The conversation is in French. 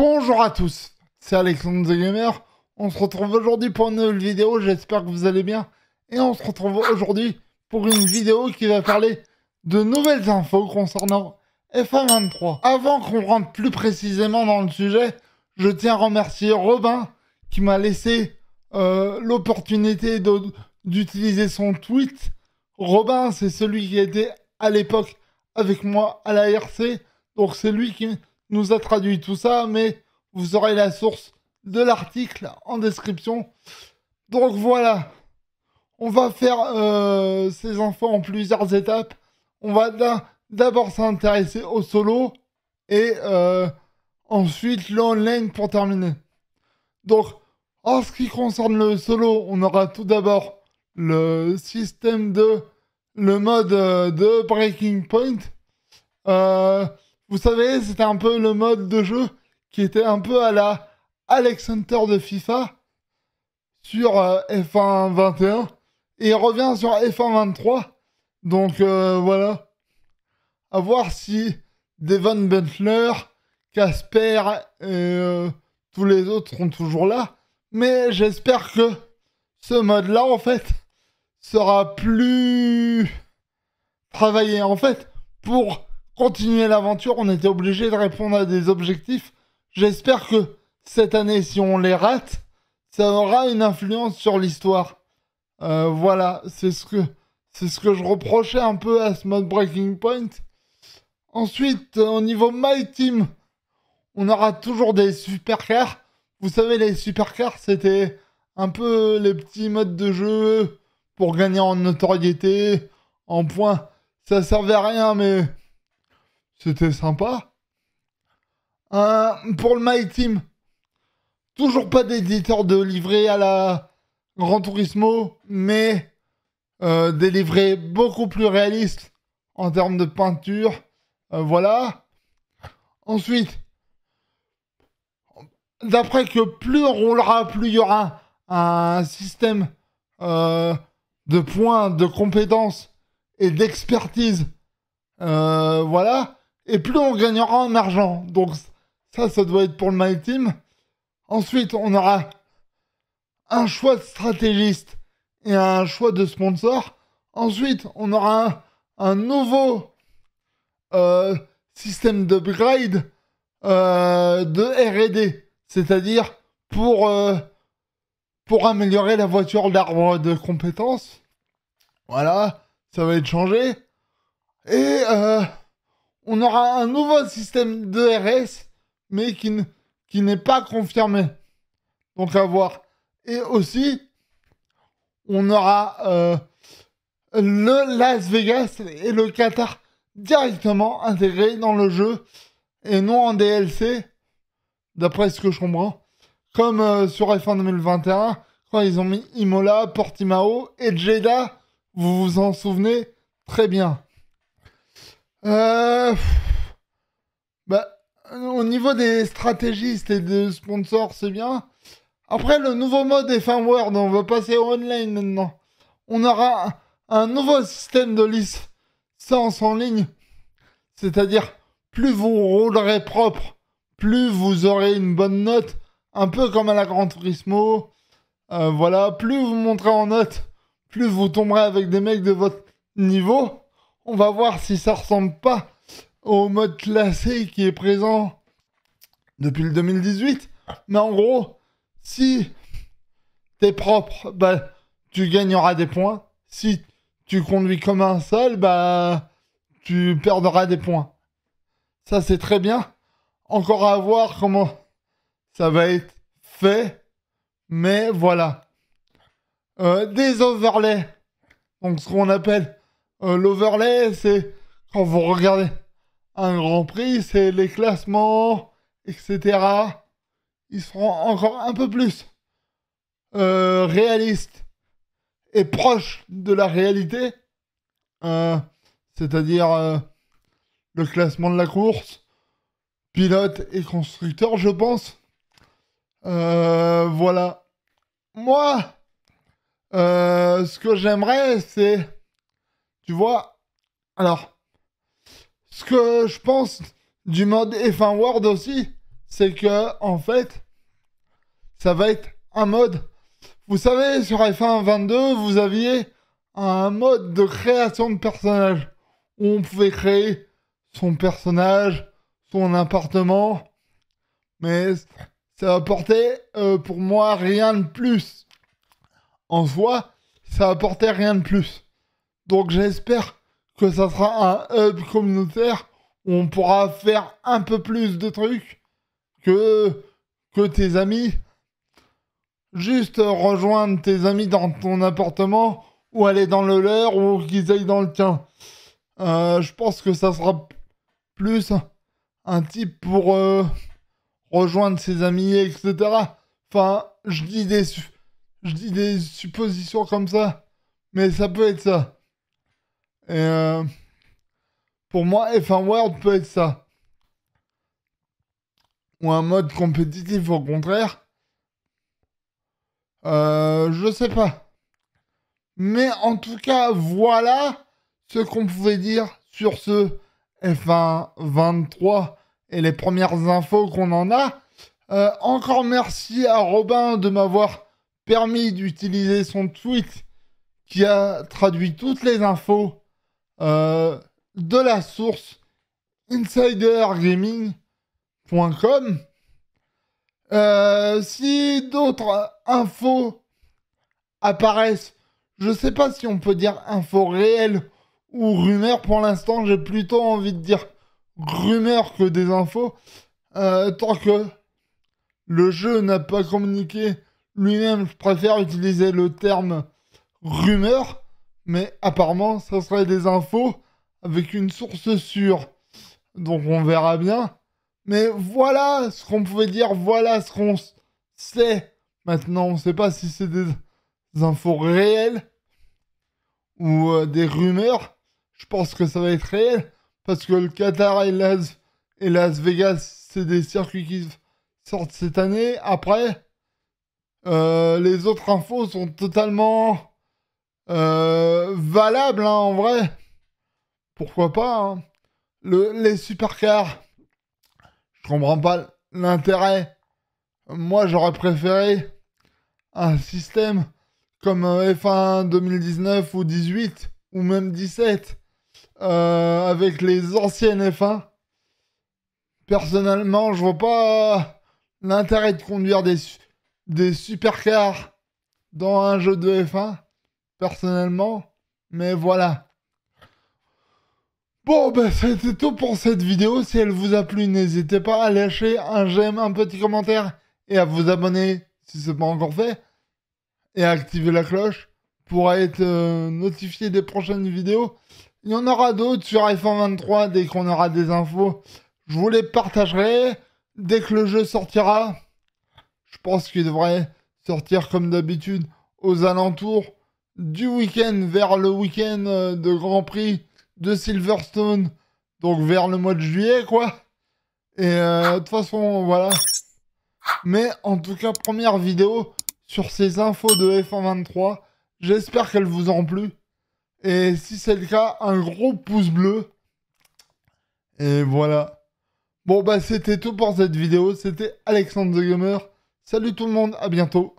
Bonjour à tous, c'est Alexandre The On se retrouve aujourd'hui pour une nouvelle vidéo, j'espère que vous allez bien. Et on se retrouve aujourd'hui pour une vidéo qui va parler de nouvelles infos concernant FA23. Avant qu'on rentre plus précisément dans le sujet, je tiens à remercier Robin qui m'a laissé euh, l'opportunité d'utiliser son tweet. Robin, c'est celui qui était à l'époque avec moi à la RC, donc c'est lui qui nous a traduit tout ça, mais vous aurez la source de l'article en description. Donc voilà, on va faire euh, ces infos en plusieurs étapes. On va d'abord s'intéresser au solo et euh, ensuite l'online pour terminer. Donc, en ce qui concerne le solo, on aura tout d'abord le système de, le mode euh, de breaking point. Vous savez, c'était un peu le mode de jeu qui était un peu à la Alex Hunter de FIFA sur euh, F1 21 et il revient sur F1 23. Donc euh, voilà. À voir si Devon Bentler, Casper et euh, tous les autres sont toujours là. Mais j'espère que ce mode-là, en fait, sera plus travaillé. En fait, pour continuer l'aventure, on était obligé de répondre à des objectifs. J'espère que cette année, si on les rate, ça aura une influence sur l'histoire. Euh, voilà, c'est ce que c'est ce que je reprochais un peu à ce mode Breaking Point. Ensuite, euh, au niveau My Team, on aura toujours des supercars. Vous savez, les supercars, c'était un peu les petits modes de jeu pour gagner en notoriété, en points. Ça servait à rien, mais c'était sympa. pour le My Team, toujours pas d'éditeur de livrets à la Grand Turismo, mais euh, des livrets beaucoup plus réalistes en termes de peinture. Euh, voilà. Ensuite, d'après que plus on roulera, plus il y aura un, système euh, de points, de compétences et d'expertise. voilà et plus on gagnera en argent. Donc ça, ça doit être pour le My Team. Ensuite, on aura un choix de stratégiste et un choix de sponsor. Ensuite, on aura un, nouveau euh, système d'upgrade euh, de RD, c'est-à-dire pour, euh, pour améliorer la voiture d'arbre de compétences. Voilà, ça va être changé. Et on aura un nouveau système de RS, mais qui, qui n'est pas confirmé. Donc à voir. Et aussi, on aura euh, le Las Vegas et le Qatar directement intégrés dans le jeu et non en DLC, d'après ce que je comprends. Comme euh, sur F1 2021, quand ils ont mis Imola, Portimao et Jeddah, vous vous en souvenez très bien. Euh, bah, au niveau des stratégistes et des sponsors, c'est bien. Après, le nouveau mode est fin on va passer au online maintenant. On aura un nouveau système de licence en ligne. C'est-à-dire, plus vous roulerez propre, plus vous aurez une bonne note, un peu comme à la Grand Turismo. Euh, voilà, plus vous montrez en note, plus vous tomberez avec des mecs de votre niveau. On va voir si ça ressemble pas au mode classé qui est présent depuis le 2018. Mais en gros, si tu es propre, bah, tu gagneras des points. Si tu conduis comme un seul, bah, tu perdras des points. Ça, c'est très bien. Encore à voir comment ça va être fait. Mais voilà. Euh, des overlays. Donc, ce qu'on appelle euh, l'overlay, c'est quand vous regardez un Grand Prix, c'est les classements, etc. Ils seront encore un peu plus euh, réalistes et proches de la réalité. Euh, c'est-à-dire le classement de la course, pilote et constructeur, je pense. voilà. Moi, ce que j'aimerais, c'est tu vois Alors, ce que je pense du mode F1 World aussi, c'est que, en fait, ça va être un mode. Vous savez, sur F1 22, vous aviez un mode de création de personnage. Où on pouvait créer son personnage, son appartement. Mais ça apportait euh, pour moi rien de plus. En soi, ça apportait rien de plus. Donc j'espère que ça sera un hub communautaire où on pourra faire un peu plus de trucs que, que tes amis. Juste rejoindre tes amis dans ton appartement ou aller dans le leur ou qu'ils aillent dans le tien. Euh, je pense que ça sera plus un type pour euh, rejoindre ses amis, etc. Enfin, je dis des, je dis des suppositions comme ça, mais ça peut être ça. Et euh, pour moi, F1 World peut être ça. Ou un mode compétitif au contraire. Euh, je sais pas. Mais en tout cas, voilà ce qu'on pouvait dire sur ce F1 23 et les premières infos qu'on en a. Euh, encore merci à Robin de m'avoir permis d'utiliser son tweet qui a traduit toutes les infos euh, de la source insidergaming.com. Euh, si d'autres infos apparaissent, je sais pas si on peut dire info réelles ou rumeur. Pour l'instant, j'ai plutôt envie de dire rumeur que des infos. Euh, tant que le jeu n'a pas communiqué lui-même, je préfère utiliser le terme rumeur mais apparemment, ce serait des infos avec une source sûre. Donc on verra bien. Mais voilà ce qu'on pouvait dire, voilà ce qu'on sait. Maintenant, on ne sait pas si c'est des infos réelles ou euh, des rumeurs. Je pense que ça va être réel parce que le Qatar et Las, et Las Vegas, c'est des circuits qui sortent cette année. Après, euh, les autres infos sont totalement euh, valable hein, en vrai. Pourquoi pas hein. Les supercars, je comprends pas l'intérêt. Moi, j'aurais préféré un système comme euh, F1 2019 ou 18 ou même 17 euh, avec les anciennes F1. Personnellement, je vois pas l'intérêt de conduire des, des supercars dans un jeu de F1 personnellement, mais voilà. Bon, ben c'était tout pour cette vidéo. Si elle vous a plu, n'hésitez pas à lâcher un j'aime, un petit commentaire et à vous abonner si ce n'est pas encore fait. Et à activer la cloche pour être euh, notifié des prochaines vidéos. Il y en aura d'autres sur iPhone 23 dès qu'on aura des infos. Je vous les partagerai dès que le jeu sortira. Je pense qu'il devrait sortir comme d'habitude aux alentours du week-end vers le week-end euh, de Grand Prix de Silverstone, donc vers le mois de juillet, quoi. Et euh, de toute façon, voilà. Mais en tout cas, première vidéo sur ces infos de F123. J'espère qu'elles vous ont plu. Et si c'est le cas, un gros pouce bleu. Et voilà. Bon, bah, c'était tout pour cette vidéo. C'était Alexandre The Gamer. Salut tout le monde, à bientôt.